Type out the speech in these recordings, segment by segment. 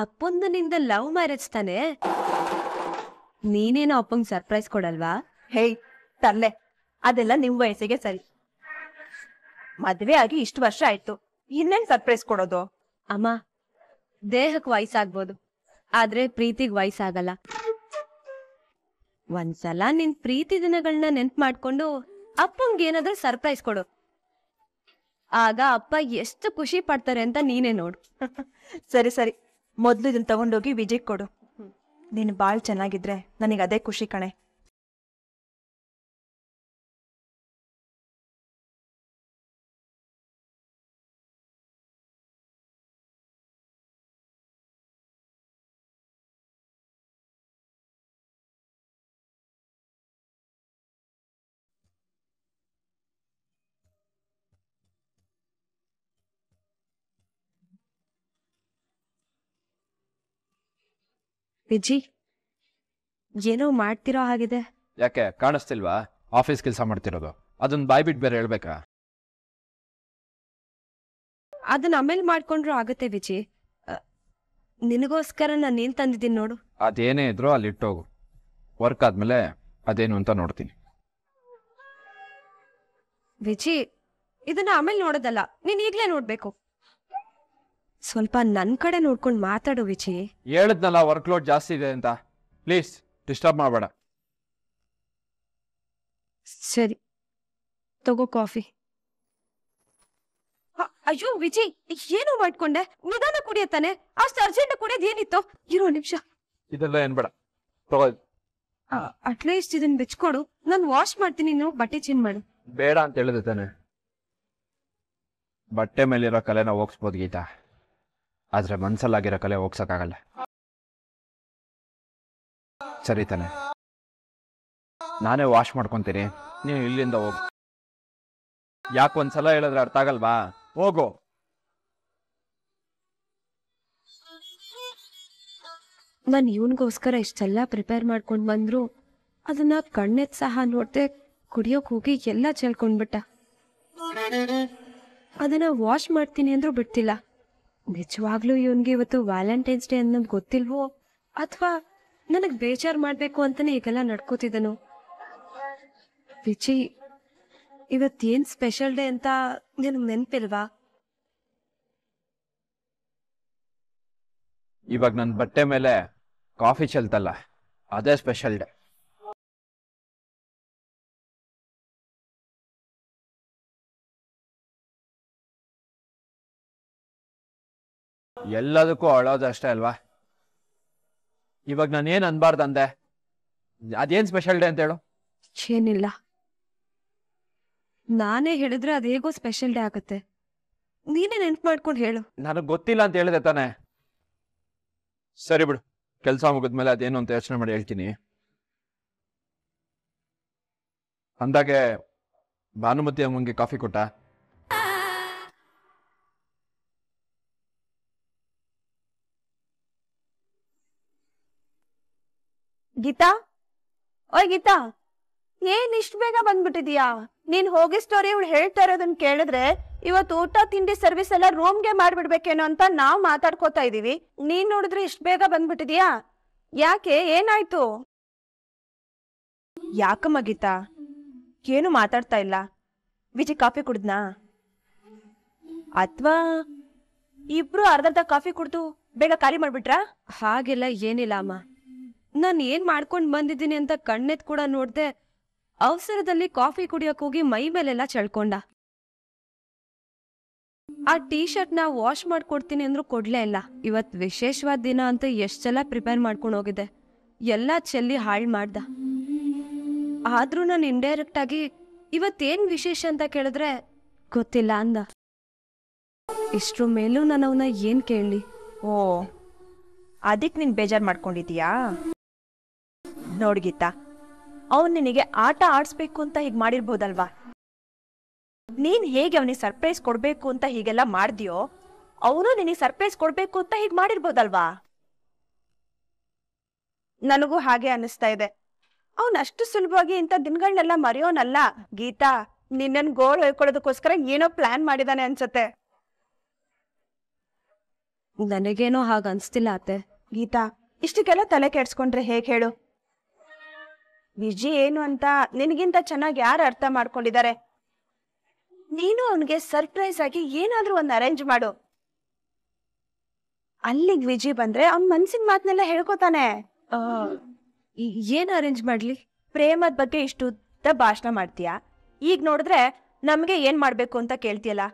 ಅಪ್ಪೊಂದು ನಿಂದ love marriage ತಾನೆ ನೀನೇನೋ ಅಪ್ಪಂಗ್ ಸರ್ಪ್ರೈಸ್ ಕೊಡಲ್ವಾ ಹೇಯ್ ತರ್ಲೆ ಅದೆಲ್ಲ ನಿಮ್ ವಯಸ್ಸಿಗೆ ಸರಿ ಮದ್ವೆ ಆಗಿ ಇಷ್ಟು ವರ್ಷ ಆಯ್ತು ಇನ್ನೇನ್ ಸರ್ಪ್ರೈಸ್ ಕೊಡೋದು ಅಮ್ಮ ದೇಹಕ್ ವಯಸ್ಸಾಗ್ಬೋದು ಆದ್ರೆ ಪ್ರೀತಿಗ್ ವಯಸ್ಸಾಗಲ್ಲ ಒಂದ್ಸಲ ನಿನ್ ಪ್ರೀತಿ ದಿನಗಳನ್ನ ನೆನ್ಪ್ ಮಾಡ್ಕೊಂಡು ಅಪ್ಪಂಗೆ ಏನಾದ್ರೂ ಸರ್ಪ್ರೈಸ್ ಕೊಡು ಆಗ ಅಪ್ಪ ಎಷ್ಟು ಖುಷಿ ಪಡ್ತಾರೆ ಅಂತ ನೀನೇ ನೋಡು ಸರಿ ಸರಿ ಮೊದ್ಲು ಇದನ್ನ ತಗೊಂಡೋಗಿ ವಿಜಯ್ ಕೊಡು ನೀನು ಭಾಳ ಚೆನ್ನಾಗಿದ್ರೆ ನನಗೆ ಅದೇ ಖುಷಿ ಕಣೆ ವಿಜಿ ಏನೋ ಮಾಡ್ತಿರೋ ಹಾಗಿದೆ ಯಾಕೆ ಕಾಣಿಸ್ತಿಲ್ವಾ ಆಫೀಸ್ ಕೆಲಸ ಮಾಡ್ತಿರೋದು ಅದನ್ನ ಬಾಯ್ ಬಿಟ್ಟು ಬೇರೆ ಹೇಳ್ಬೇಕಾ ಅದನ್ನ ಆಮೇಲೆ ಮಾಡ್ಕೊಂಡ್ರು ಆಗುತ್ತೆ ವಿಜಿ ನಿನಗೋಸ್ಕರ ನಾನು ಏನ್ ತಂದಿದ್ದೀನಿ ನೋಡು ಅದೇನೇ ಇದ್ರು ಅಲ್ಲಿ ಇಟ್ಟೋಗು ವರ್ಕ್ ಆದ್ಮೇಲೆ ಅದೇನು ಅಂತ ನೋಡ್ತೀನಿ ವಿಜಿ ಇದನ್ನ ಆಮೇಲೆ ನೋಡೋದಲ್ಲ ನೀನ್ ಈಗ್ಲೇ ನೋಡ್ಬೇಕು ಸ್ವಲ್ಪ ನನ್ನ ಕಡೆ ನೋಡ್ಕೊಂಡು ಮಾತಾಡು ವಿಜಿ ಹೇಳದ್ನಲ್ಲ ವರ್ಕ್ ಲೋಡ್ ಜಾಸ್ತಿ ಇದೆ ಅಂತ ಪ್ಲೀಸ್ ಡಿಸ್ಟರ್ಬ್ ಮಾಡಬೇಡ ಸರಿ ತಗೋ ಕಾಫಿ ಅಯ್ಯೋ ವಿಜಿ ಏನು ಮಾಡ್ಕೊಂಡೆ ನಿಧಾನ ಕುಡಿಯತ್ತಾನೆ ಅಷ್ಟು ಅರ್ಜೆಂಟ್ ಕುಡಿಯೋದು ಏನಿತ್ತು ಇರೋ ನಿಮಿಷ ಇದೆಲ್ಲ ಏನ್ಬೇಡ ತಗೋ ಅಟ್ಲೀಸ್ಟ್ ಇದನ್ನ ಬೆಚ್ಕೊಡು ನಾನು ವಾಶ್ ಮಾಡ್ತೀನಿ ನೀವು ಬಟ್ಟೆ ಚೇಂಜ್ ಮಾಡು ಬೇಡ ಅಂತ ಹೇಳಿದೆ ತಾನೆ ಬಟ್ಟೆ ಮೇಲಿರೋ ಕಲೆನ ಹೋಗ್ಸ್ಬೋದು ಗೀತಾ ಆದರೆ ಮನಸ್ಸಲ್ಲಾಗಿರೋ ಕಲೆ ಹೋಗ್ಸೋಕ್ಕಾಗಲ್ಲ ಸರಿ ತಾನೆ ನಾನೇ ವಾಶ್ ಮಾಡ್ಕೊತೀನಿ ನೀನು ಇಲ್ಲಿಂದ ಹೋಗು ಯಾಕೆ ಒಂದ್ಸಲ ಹೇಳಿದ್ರೆ ಅರ್ಥ ಆಗಲ್ವಾ ಹೋಗು ನಾನು ಇವನಿಗೋಸ್ಕರ ಇಷ್ಟೆಲ್ಲ ಪ್ರಿಪೇರ್ ಮಾಡ್ಕೊಂಡು ಬಂದ್ರು ಅದನ್ನ ಕಣ್ಣೆತ್ ಸಹ ನೋಡ್ದೆ ಕುಡಿಯೋಕೆ ಹೋಗಿ ಎಲ್ಲ ಚೆಲ್ಕೊಂಡ್ಬಿಟ್ಟ ಅದನ್ನ ವಾಶ್ ಮಾಡ್ತೀನಿ ಅಂದ್ರೂ ಬಿಡ್ತಿಲ್ಲ ನಿಜವಾಗ್ಲೂ ಇವನ್ಗೆ ಇವತ್ತು ವ್ಯಾಲೆಂಟೈನ್ಸ್ ಡೇ ಅನ್ನೋದು ಗೊತ್ತಿಲ್ವೋ ಅಥವಾ ನನಗೆ ಬೇಜಾರ್ ಮಾಡಬೇಕು ಅಂತಾನೆ ಈಗೆಲ್ಲ ನಡ್ಕೋತಿದ್ದನು ವಿಜಿ ಏನ್ ಸ್ಪೆಷಲ್ ಡೇ ಅಂತ ನಿನಗ್ ನೆನಪಿಲ್ವಾ ಇವಾಗ ನನ್ ಬಟ್ಟೆ ಮೇಲೆ ಕಾಫಿ ಚೆಲ್ತಲ್ಲ ಅದೇ ಸ್ಪೆಷಲ್ ಡೇ ಎಲ್ಲದಕ್ಕೂ ಅಷ್ಟೇ ಅಲ್ವಾ ಇವಾಗ ನಾನೇನ್ ಅಂದೆ ಅದೇನ್ ಸ್ಪೆಷಲ್ ಡೇ ಅಂತ ಹೇಳು ಏನಿಲ್ಲ ನಾನೇ ಹೇಳಿದ್ರೆ ಹೇಗೋ ಸ್ಪೆಷಲ್ ಡೇ ಆಗುತ್ತೆ ನೀನೇ ನೆನ್ಪು ಮಾಡ್ಕೊಂಡು ಹೇಳು ನನಗ್ ಗೊತ್ತಿಲ್ಲ ಅಂತ ಹೇಳಿದೆ ತಾನೆ ಸರಿ ಬಿಡು ಕೆಲಸ ಮುಗಿದ್ಮೇಲೆ ಅದೇನು ಅಂತ ಯೋಚನೆ ಮಾಡಿ ಹೇಳ್ತೀನಿ ಅಂದಾಗೆ ಭಾನುಮತಿ ಅಮ್ಮಂಗೆ ಕಾಫಿ ಕೊಟ್ಟ ಗೀತಾ ಓಯ್ ಗೀತಾ ಏನ್ ಇಷ್ಟು ಬೇಗ ಬಂದ್ಬಿಟ್ಟಿದ್ಯಾ ನೀನ್ ಹೋಗಿ ಸ್ಟೋರಿ ಇವಳು ಹೇಳ್ತಾ ಇರೋದನ್ನ ಕೇಳಿದ್ರೆ ಇವತ್ತು ಊಟ ತಿಂಡಿ ಸರ್ವಿಸ್ ಎಲ್ಲ ರೂಮ್ಗೆ ಮಾಡ್ಬಿಡ್ಬೇಕೇನೋ ಅಂತ ನಾವ್ ಮಾತಾಡ್ಕೋತಾ ಇದೀವಿ ನೀನ್ ನೋಡಿದ್ರೆ ಇಷ್ಟು ಬೇಗ ಬಂದ್ಬಿಟ್ಟಿದ್ಯಾ ಯಾಕೆ ಏನಾಯ್ತು ಯಾಕಮ್ಮ ಗೀತಾ ಏನು ಮಾತಾಡ್ತಾ ಇಲ್ಲ ವಿಜಯ್ ಕಾಫಿ ಕುಡಿದ್ನಾ ಅಥವಾ ಇಬ್ರು ಅರ್ಧರ್ಧ ಕಾಫಿ ಕುಡ್ದು ಬೇಗ ಖಾಲಿ ಮಾಡ್ಬಿಟ್ರಾ ಹಾಗೆಲ್ಲ ಏನಿಲ್ಲ ಅಮ್ಮ ನಾನ್ ಏನ್ ಮಾಡ್ಕೊಂಡ್ ಬಂದಿದ್ದೀನಿ ಅಂತ ಕಣ್ಣೆತ್ ಕೂಡ ನೋಡ್ದೆ ಅವಸರದಲ್ಲಿ ಕಾಫಿ ಕುಡಿಯಕ್ ಹೋಗಿ ಮೈ ಮೇಲೆಲ್ಲ ಚಳ್ಕೊಂಡ ಆ ಟೀ ಶರ್ಟ್ ನಾ ವಾಶ್ ಮಾಡ್ಕೊಡ್ತೀನಿ ಅಂದ್ರೂ ಕೊಡ್ಲೇ ಇಲ್ಲ ಇವತ್ ವಿಶೇಷವಾದ ದಿನ ಅಂತ ಎಷ್ಟ್ ಚೆಲ್ಲ ಪ್ರಿಪೇರ್ ಮಾಡ್ಕೊಂಡು ಹೋಗಿದ್ದೆ ಎಲ್ಲಾ ಚೆಲ್ಲಿ ಹಾಳ್ ಮಾಡ್ದ ಆದ್ರೂ ನಾನು ಇಂಡೈರೆಕ್ಟ್ ಆಗಿ ಇವತ್ತೇನ್ ವಿಶೇಷ ಅಂತ ಕೇಳಿದ್ರೆ ಗೊತ್ತಿಲ್ಲ ಅಂದ ಇಷ್ಟ್ರ ಮೇಲೂ ನಾನು ಅವನ್ನ ಏನ್ ಕೇಳಲಿ ಓ ಅದಕ್ಕೆ ನೀನ್ ಬೇಜಾರ್ ಮಾಡ್ಕೊಂಡಿದೀಯಾ ನೋಡ್ ಗೀತಾ ಅವನ್ ನಿನಗೆ ಆಟ ಆಡಿಸ್ಬೇಕು ಅಂತ ಹೀಗೆ ಮಾಡಿರ್ಬೋದಲ್ವಾ ನೀನ್ ಹೇಗೆ ಅವನಿಗೆ ಸರ್ಪ್ರೈಸ್ ಕೊಡ್ಬೇಕು ಅಂತ ಹೀಗೆಲ್ಲ ಮಾಡ್ದಿಯೋ ಅವನು ನಿನಗೆ ಸರ್ಪ್ರೈಸ್ ಕೊಡ್ಬೇಕು ಅಂತ ಹೀಗೆ ಮಾಡಿರ್ಬೋದಲ್ವಾ ನನಗೂ ಹಾಗೆ ಅನಿಸ್ತಾ ಇದೆ ಅವನ್ ಅಷ್ಟು ಸುಲಭವಾಗಿ ಇಂಥ ದಿನಗಳನ್ನೆಲ್ಲ ಮರೆಯೋನಲ್ಲ ಗೀತಾ ನಿನ್ನನ್ ಗೋಳ್ ಹೊಯ್ಕೊಳ್ಳೋದಕ್ಕೋಸ್ಕರ ಏನೋ ಪ್ಲಾನ್ ಮಾಡಿದಾನೆ ಅನ್ಸತ್ತೆ ನನಗೇನೋ ಹಾಗ ಅನ್ಸ್ತಿಲ್ಲ ಅತ್ತೆ ಗೀತಾ ಇಷ್ಟಕ್ಕೆಲ್ಲ ತಲೆ ಕೆಡ್ಸ್ಕೊಂಡ್ರೆ ಹೇಗೆ ಹೇಳು ವಿಜಿ ಏನು ಅಂತ ನಿನಗಿಂತ ಚೆನ್ನಾಗಿ ಯಾರು ಅರ್ಥ ಮಾಡ್ಕೊಂಡಿದ್ದಾರೆ ನೀನು ಅವನಿಗೆ ಸರ್ಪ್ರೈಸ್ ಆಗಿ ಏನಾದ್ರೂ ಒಂದು ಅರೇಂಜ್ ಮಾಡು ಅಲ್ಲಿಗೆ ವಿಜಿ ಬಂದ್ರೆ ಅವ್ನ ಮನ್ಸಿನ ಮಾತನ್ನೆಲ್ಲ ಹೇಳ್ಕೊತಾನೆ ಏನ್ ಅರೇಂಜ್ ಮಾಡ್ಲಿ ಪ್ರೇಮದ ಬಗ್ಗೆ ಇಷ್ಟು ಉದ್ದ ಭಾಷಣ ಮಾಡ್ತೀಯ ಈಗ ನೋಡಿದ್ರೆ ನಮ್ಗೆ ಏನ್ ಮಾಡ್ಬೇಕು ಅಂತ ಕೇಳ್ತಿಯಲ್ಲ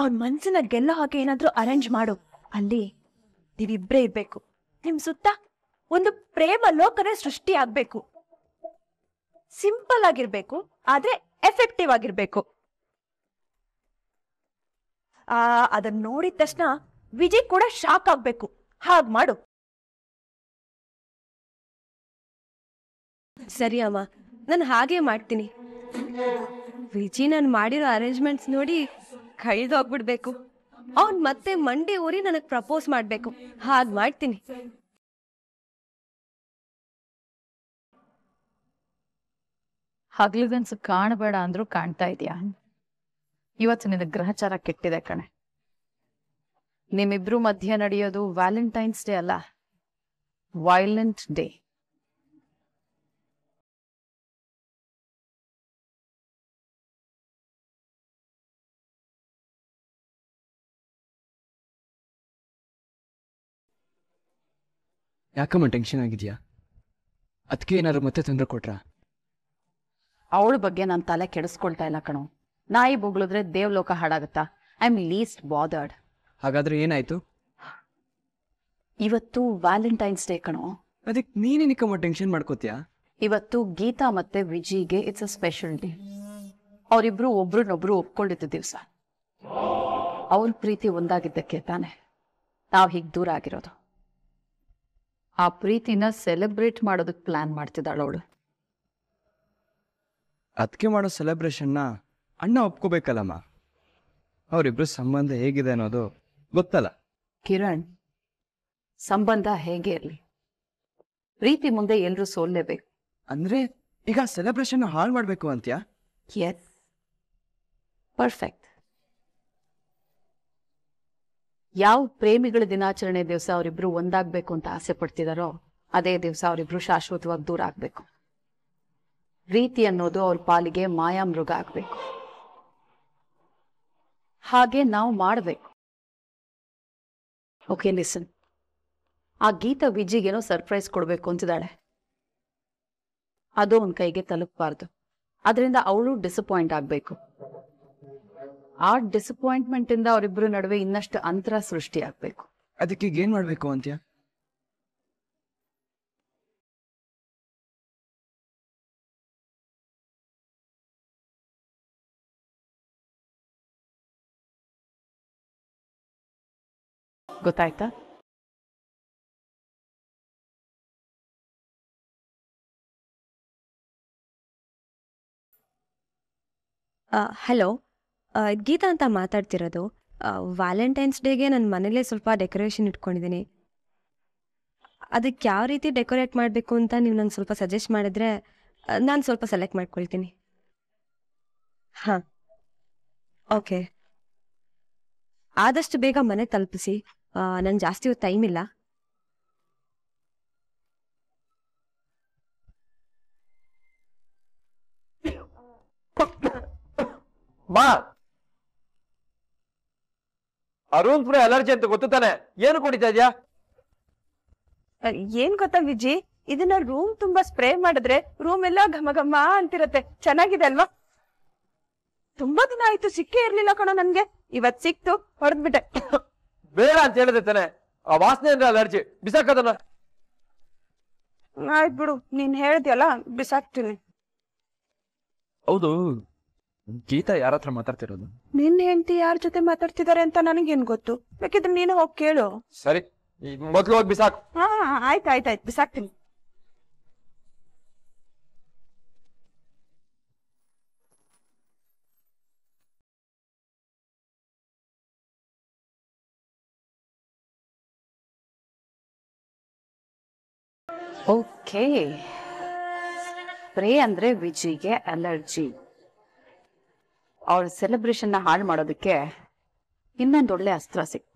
ಅವ್ನ ಮನ್ಸಿನ ಗೆಲ್ಲೋ ಹಾಕಿ ಏನಾದರೂ ಅರೇಂಜ್ ಮಾಡು ಅಲ್ಲಿ ನೀವಿಬ್ರೇ ಇರ್ಬೇಕು ನಿಮ್ ಸುತ್ತ ಒಂದು ಪ್ರೇಮ ಲೋಕನೇ ಸೃಷ್ಟಿ ಆಗ್ಬೇಕು ಸಿಂಪಲ್ ಆಗಿರ್ಬೇಕು ಆದ್ರೆ ಎಫೆಕ್ಟಿವ್ ಆಗಿರ್ಬೇಕು ಆ ಅದನ್ನ ನೋಡಿದ ತಕ್ಷಣ ವಿಜಿ ಕೂಡ ಶಾಕ್ ಆಗ್ಬೇಕು ಹಾಗ ಮಾಡು ಸರಿ ಅಮ್ಮ ನಾನು ಹಾಗೆ ಮಾಡ್ತೀನಿ ವಿಜಿ ನಾನು ಮಾಡಿರೋ ಅರೇಂಜ್ಮೆಂಟ್ಸ್ ನೋಡಿ ಕೈದೋಗ್ಬಿಡ್ಬೇಕು ಅವ್ನ್ ಮತ್ತೆ ಮಂಡಿ ಊರಿ ನನಗೆ ಪ್ರಪೋಸ್ ಮಾಡ್ಬೇಕು ಹಾಗೆ ಮಾಡ್ತೀನಿ ಹಗ್ಲಿಗನ್ಸು ಕಾಣಬೇಡ ಅಂದ್ರೂ ಕಾಣ್ತಾ ಇದೆಯಾ ಇವತ್ತು ನಿನ್ನ ಗ್ರಹಚಾರ ಕೆಟ್ಟಿದೆ ಕಣೆ ನಿಮ್ಮಿಬ್ರು ಮಧ್ಯೆ ನಡೆಯೋದು ವ್ಯಾಲೆಂಟೈನ್ಸ್ ಡೇ ಅಲ್ಲ ವೈಲೆಂಟ್ ಡೇ ಯಾಕಮ್ಮ ಟೆನ್ಷನ್ ಆಗಿದೆಯಾ ಅದಕ್ಕೆ ಏನಾದ್ರು ಮತ್ತೆ ತೊಂದರೆ ಕೊಟ್ರಾ ಅವಳ ಬಗ್ಗೆ ನನ್ನ ತಲೆ ಕೆಡಿಸ್ಕೊಳ್ತಾ ಇಲ್ಲ ಕಣೋ ನಾಯಿ ಬೊಗಳಿದ್ರೆ ದೇವ್ಲೋಕ ಹಾಡಾಗುತ್ತಾ ಐ ಆಮ್ ಲೀಸ್ಟ್ ಬಾದರ್ಡ್ ಹಾಗಾದ್ರೆ ಏನಾಯ್ತು ಇವತ್ತು ವ್ಯಾಲೆಂಟೈನ್ಸ್ ಡೇ ಕಣೋ ಅದಕ್ಕೆ ಟೆನ್ಷನ್ ಮಾಡ್ಕೋತೀಯಾ ಇವತ್ತು ಗೀತಾ ಮತ್ತೆ ವಿಜಿಗೆ ಇಟ್ಸ್ ಅ ಸ್ಪೆಷಲ್ ಡೇ ಅವರಿಬ್ರು ಒಬ್ರನ್ನೊಬ್ರು ಒಪ್ಕೊಂಡಿದ್ದ ದಿವಸ ಅವ್ರ ಪ್ರೀತಿ ಒಂದಾಗಿದ್ದಕ್ಕೆ ತಾನೆ ನಾವು ಹೀಗೆ ದೂರ ಆಗಿರೋದು ಆ ಪ್ರೀತಿನ ಸೆಲೆಬ್ರೇಟ್ ಮಾಡೋದಕ್ಕೆ ಪ್ಲಾನ್ ಮಾಡ್ತಿದ್ದಾಳು ಅವಳು ಅದಕ್ಕೆ ಮಾಡೋ ಸೆಲೆಬ್ರೇಷನ್ನ ಅಣ್ಣ ಒಪ್ಕೋಬೇಕಲ್ಲಮ್ಮ ಅವರಿಬ್ರ ಸಂಬಂಧ ಹೇಗಿದೆ ಅನ್ನೋದು ಗೊತ್ತಲ್ಲ ಕಿರಣ್ ಸಂಬಂಧ ಹೇಗೆ ಇರಲಿ ಪ್ರೀತಿ ಮುಂದೆ ಎಲ್ಲರೂ ಸೋಲ್ಲೇಬೇಕು ಅಂದ್ರೆ ಈಗ ಸೆಲೆಬ್ರೇಷನ್ ಹಾಳು ಮಾಡಬೇಕು ಅಂತ್ಯಾ ಎಸ್ ಪರ್ಫೆಕ್ಟ್ ಯಾವ ಪ್ರೇಮಿಗಳ ದಿನಾಚರಣೆ ದಿವಸ ಅವರಿಬ್ರು ಒಂದಾಗಬೇಕು ಅಂತ ಆಸೆ ಪಡ್ತಿದಾರೋ ಅದೇ ದಿವಸ ಅವರಿಬ್ರು ಶಾಶ್ವತವಾಗಿ ದೂರ ಆಗಬೇಕು ರೀತಿ ಅನ್ನೋದು ಅವ್ರ ಪಾಲಿಗೆ ಮಾಯಾ ಮೃಗ ಆಗ್ಬೇಕು ಹಾಗೆ ನಾವು ಮಾಡಬೇಕು ಓಕೆ ಲಿಸನ್ ಆ ಗೀತ ವಿಜಿಗೇನೋ ಸರ್ಪ್ರೈಸ್ ಕೊಡಬೇಕು ಅಂತಿದ್ದಾಳೆ ಅದು ಅವನ ಕೈಗೆ ತಲುಪಬಾರ್ದು ಅದರಿಂದ ಅವಳು ಡಿಸಪಾಯಿಂಟ್ ಆಗಬೇಕು ಆ ಡಿಸಪಾಯಿಂಟ್ಮೆಂಟ್ ಇಂದ ಅವರಿಬ್ಬರ ನಡುವೆ ಇನ್ನಷ್ಟು ಅಂತರ ಸೃಷ್ಟಿ ಆಗ್ಬೇಕು ಅದಕ್ಕೆ ಏನ್ ಮಾಡ್ಬೇಕು ಅಂತ್ಯ ಗೊತ್ತಾಯ್ತಾ ಹಲೋ ಗೀತಾ ಅಂತ ಮಾತಾಡ್ತಿರೋದು ವ್ಯಾಲೆಂಟೈನ್ಸ್ ಡೇಗೆ ನನ್ನ ಮನೇಲೇ ಸ್ವಲ್ಪ ಡೆಕೋರೇಷನ್ ಇಟ್ಕೊಂಡಿದ್ದೀನಿ ಅದಕ್ಕೆ ಯಾವ ರೀತಿ ಡೆಕೋರೇಟ್ ಮಾಡಬೇಕು ಅಂತ ನೀವು ನಂಗೆ ಸ್ವಲ್ಪ ಸಜೆಸ್ಟ್ ಮಾಡಿದ್ರೆ ನಾನು ಸ್ವಲ್ಪ ಸೆಲೆಕ್ಟ್ ಮಾಡ್ಕೊಳ್ತೀನಿ ಹಾಂ ಓಕೆ ಆದಷ್ಟು ಬೇಗ ಮನೆ ತಲುಪಿಸಿ ನನ್ ಜಾಸ್ತಿ ಹೊತ್ತು ಟೈಮ್ ಇಲ್ಲ ಅರುಣ್ ಪುರ ಅಲರ್ಜಿ ಅಂತ ಗೊತ್ತು ತಾನೆ ಏನು ಕೊಡಿತಾ ಇದೆಯಾ ಏನ್ ಗೊತ್ತಾ ವಿಜಿ ಇದನ್ನ ರೂಮ್ ತುಂಬಾ ಸ್ಪ್ರೇ ಮಾಡಿದ್ರೆ ರೂಮ್ ಎಲ್ಲ ಘಮ ಘಮ ಅಂತಿರತ್ತೆ ಚೆನ್ನಾಗಿದೆ ಅಲ್ವಾ ತುಂಬಾ ದಿನ ಆಯ್ತು ಸಿಕ್ಕೇ ಇರ್ಲಿಲ್ಲ ಕಣೋ ನನ್ಗೆ ಇವತ್ ಸಿಕ್ತು ಹೊಡೆದ್ಬಿಟ್ಟೆ ಬೇಡ ಅಂತ ಹೇಳಿದೆ ತಾನೆ ಆ ವಾಸನೆ ಅಂದ್ರೆ ಅಲರ್ಜಿ ಬಿಸಾಕದನ್ನ ಆಯ್ತು ಬಿಡು ನೀನ್ ಹೇಳ್ತಿಯಲ್ಲ ಬಿಸಾಕ್ತೀನಿ ಹೌದು ಗೀತಾ ಯಾರ ಹತ್ರ ಮಾತಾಡ್ತಿರೋದು ನಿನ್ ಹೆಂಡತಿ ಯಾರ ಜೊತೆ ಮಾತಾಡ್ತಿದ್ದಾರೆ ಅಂತ ನನಗೇನ್ ಗೊತ್ತು ಬೇಕಿದ್ರೆ ನೀನು ಹೋಗಿ ಕೇಳು ಸರಿ ಮೊದ್ಲು ಹೋಗಿ ಬಿಸಾಕು ಹಾ ಆಯ್ತು ಆಯ್ತು ಆಯ್ತು ಬಿಸಾಕ್ತೀನಿ ಓಕೆ ಸ್ಪ್ರೇ ಅಂದ್ರೆ ವಿಜಿಗೆ ಅಲರ್ಜಿ ಅವ್ರ ನ ಹಾಳು ಮಾಡೋದಕ್ಕೆ ಇನ್ನೊಂದು ಒಳ್ಳೆ ಅಸ್ತ್ರ ಸಿಕ್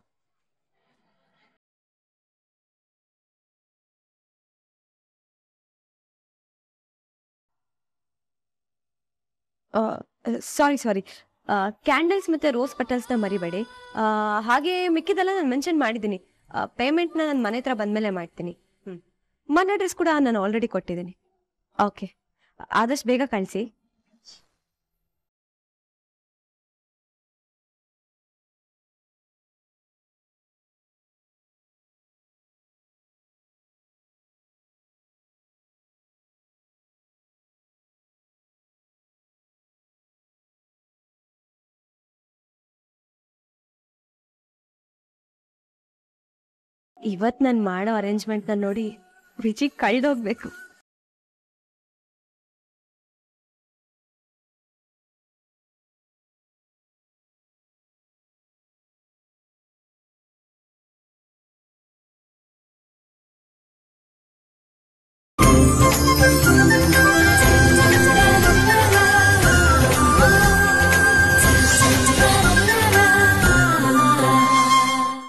ಸಾರಿ ಸಾರಿ ಕ್ಯಾಂಡಲ್ಸ್ ಮತ್ತೆ ರೋಸ್ ಪೆಟಲ್ಸ್ನ ಮರಿಬೇಡಿ ಹಾಗೆ ಮಿಕ್ಕಿದೆಲ್ಲ ನಾನು ಮೆನ್ಷನ್ ಮಾಡಿದ್ದೀನಿ ಪೇಮೆಂಟ್ ನನ್ನ ಮನೆ ಹತ್ರ ಬಂದ್ಮೇಲೆ ಮಾಡ್ತೀನಿ ಮನೆ ಅಡ್ರೆಸ್ ಕೂಡ ನಾನು ಆಲ್ರೆಡಿ ಕೊಟ್ಟಿದ್ದೀನಿ ಓಕೆ ಆದಷ್ಟು ಬೇಗ ಕಳಿಸಿ ಇವತ್ತು ನಾನು ಮಾಡೋ ಅರೇಂಜ್ಮೆಂಟ್ನ ನೋಡಿ ರುಚಿ ಕಳ್ದೋಗ್ಬೇಕು